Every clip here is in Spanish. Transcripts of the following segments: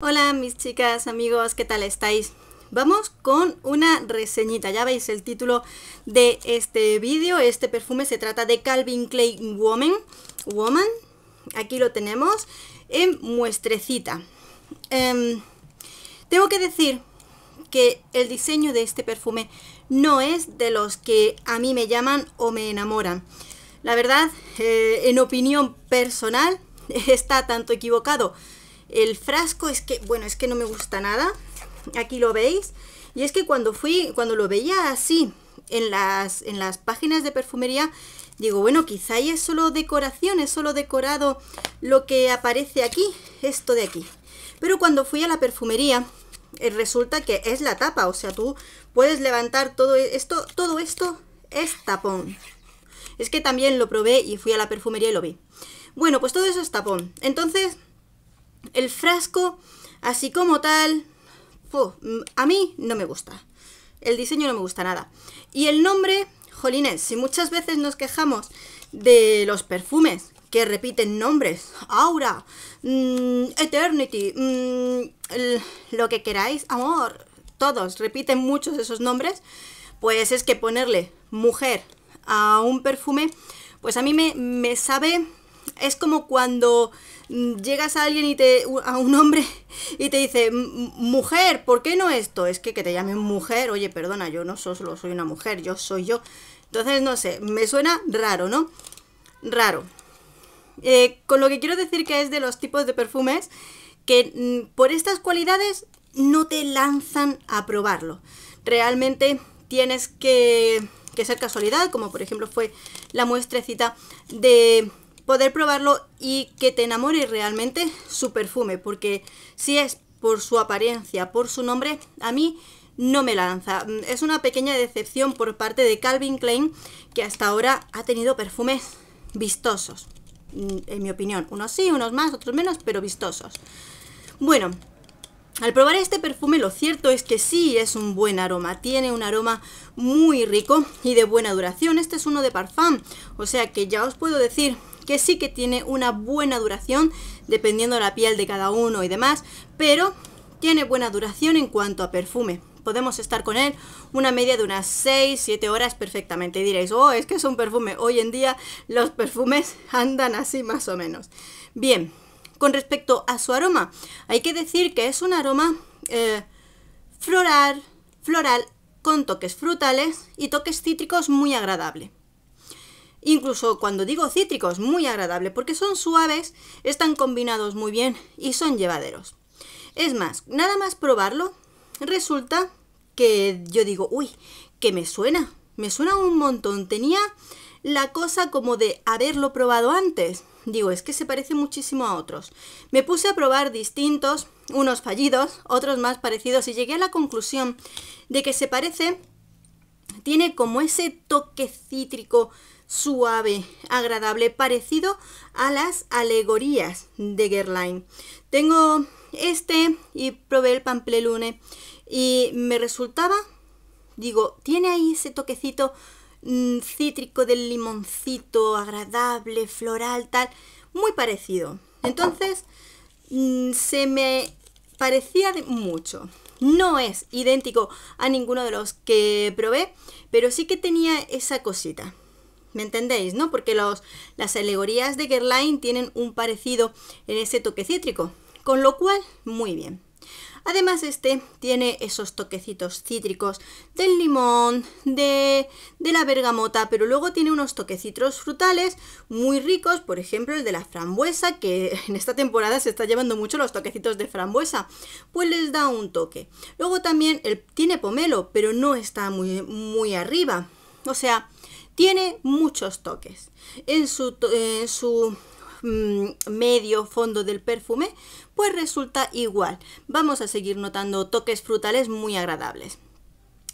Hola mis chicas, amigos, ¿qué tal estáis? Vamos con una reseñita, ya veis el título de este vídeo, este perfume se trata de Calvin Klein Woman, Woman. aquí lo tenemos en muestrecita. Em, tengo que decir que el diseño de este perfume no es de los que a mí me llaman o me enamoran. La verdad, eh, en opinión personal, está tanto equivocado el frasco es que, bueno, es que no me gusta nada. Aquí lo veis. Y es que cuando fui, cuando lo veía así en las, en las páginas de perfumería, digo, bueno, quizá es solo decoración, es solo decorado lo que aparece aquí, esto de aquí. Pero cuando fui a la perfumería, eh, resulta que es la tapa, o sea, tú puedes levantar todo e, esto, todo esto es tapón. Es que también lo probé y fui a la perfumería y lo vi. Bueno, pues todo eso es tapón. Entonces, el frasco, así como tal, a mí no me gusta. El diseño no me gusta nada. Y el nombre, jolines, si muchas veces nos quejamos de los perfumes que repiten nombres, aura, mm, eternity, mm, lo que queráis, amor, todos repiten muchos de esos nombres, pues es que ponerle mujer a un perfume, pues a mí me, me sabe es como cuando mm, llegas a alguien y te a un hombre y te dice mujer por qué no esto es que que te llamen mujer oye perdona yo no solo soy una mujer yo soy yo entonces no sé me suena raro no raro eh, con lo que quiero decir que es de los tipos de perfumes que mm, por estas cualidades no te lanzan a probarlo realmente tienes que que ser casualidad como por ejemplo fue la muestrecita de poder probarlo y que te enamore realmente su perfume, porque si es por su apariencia, por su nombre, a mí no me lanza. Mm, es una pequeña decepción por parte de Calvin Klein, que hasta ahora ha tenido perfumes vistosos, mm, en mi opinión. Unos sí, unos más, otros menos, pero vistosos. Bueno, al probar este perfume lo cierto es que sí es un buen aroma, tiene un aroma muy rico y de buena duración. Este es uno de parfum, o sea que ya os puedo decir que sí que tiene una buena duración, dependiendo de la piel de cada uno y demás, pero tiene buena duración en cuanto a perfume. Podemos estar con él una media de unas 6-7 horas perfectamente. Y diréis, oh, es que es un perfume. Hoy en día los perfumes andan así más o menos. Bien, con respecto a su aroma, hay que decir que es un aroma eh, floral, floral con toques frutales y toques cítricos muy agradable. Incluso cuando digo cítricos, muy agradable, porque son suaves, están combinados muy bien y son llevaderos. Es más, nada más probarlo, resulta que yo digo, uy, que me suena, me suena un montón. Tenía la cosa como de haberlo probado antes. Digo, es que se parece muchísimo a otros. Me puse a probar distintos, unos fallidos, otros más parecidos, y llegué a la conclusión de que se parece, tiene como ese toque cítrico suave, agradable, parecido a las alegorías de Gerline. Tengo este y probé el pamplelune y me resultaba, digo, tiene ahí ese toquecito mm, cítrico del limoncito, agradable, floral, tal, muy parecido. Entonces, mm, se me parecía de mucho. No es idéntico a ninguno de los que probé, pero sí que tenía esa cosita. ¿Me entendéis? ¿No? Porque los, las alegorías de Gerlain tienen un parecido en ese toque cítrico. Con lo cual, muy bien. Además, este tiene esos toquecitos cítricos del limón, de, de, la bergamota, pero luego tiene unos toquecitos frutales muy ricos, por ejemplo, el de la frambuesa, que en esta temporada se está llevando mucho los toquecitos de frambuesa, pues les da un toque. Luego también tiene pomelo, pero no está muy, muy arriba. O sea, tiene muchos toques. En su, mm, medio fondo del perfume, pues resulta igual. Vamos a seguir notando toques frutales muy agradables.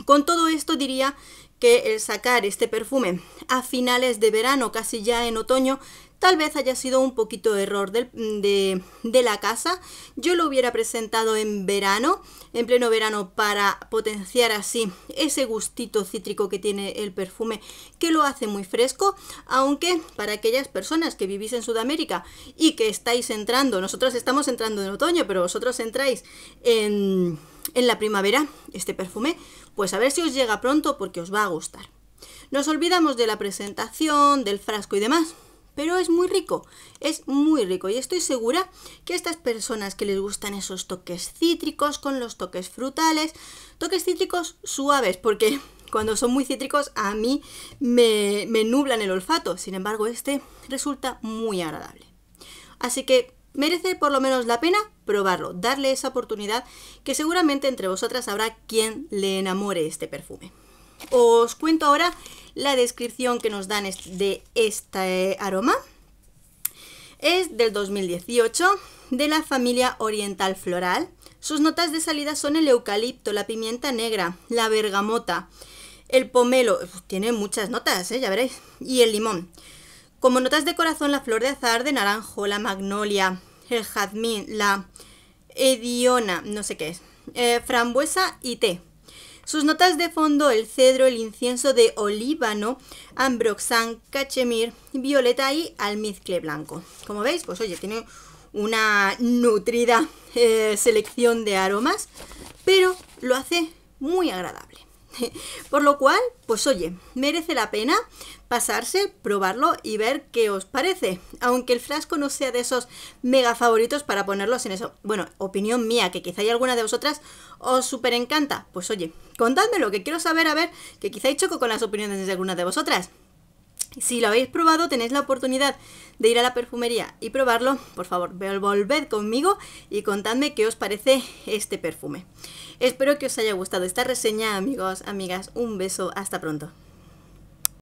Con todo esto diría que el sacar este perfume a finales de verano, casi ya en otoño, Tal vez haya sido un poquito error mm, de, la casa. Yo lo hubiera presentado en verano, en pleno verano, para potenciar así ese gustito cítrico que tiene el perfume, que lo hace muy fresco, aunque para aquellas personas que vivís en Sudamérica y que estáis entrando, nosotros estamos entrando en otoño, pero vosotros entráis en la primavera, este perfume, pues a ver si os llega pronto porque os va a gustar. Nos olvidamos de la presentación, del frasco y demás, pero es muy rico, es muy rico y estoy segura que estas personas que les gustan esos toques cítricos con los toques frutales, toques cítricos suaves, porque cuando son muy cítricos a mí me, me nublan el olfato, sin embargo este resulta muy agradable. Así que merece por lo menos la pena probarlo, darle esa oportunidad que seguramente entre vosotras habrá quien le enamore este perfume. Os cuento ahora la descripción que nos dan de este aroma. Es del 2018, de la familia oriental floral. Sus notas de salida son el eucalipto, la pimienta negra, la bergamota, el pomelo, tiene muchas notas, ¿eh? ya veréis, y el limón. Como notas de corazón, la flor de azar, de naranjo, la magnolia, el jazmín, la ediona, no sé qué es, eh, frambuesa y té. Sus notas de fondo, el cedro, el incienso de olíbano, ambroxan, cachemir, violeta y almizcle blanco. Como veis, pues oye, tiene una nutrida eh, selección de aromas, pero lo hace muy agradable. Por lo cual, pues oye, merece la pena pasarse, probarlo y ver qué os parece. Aunque el frasco no sea de esos mega favoritos para ponerlos en eso. Bueno, opinión mía, que quizá hay alguna de vosotras os súper encanta. Pues oye, lo que quiero saber, a ver, que quizá choco con las opiniones de alguna de vosotras. Si lo habéis probado, tenéis la oportunidad de ir a la perfumería y probarlo. Por favor, volved conmigo y contadme qué os parece este perfume. Espero que os haya gustado esta reseña, amigos, amigas. Un beso, hasta pronto.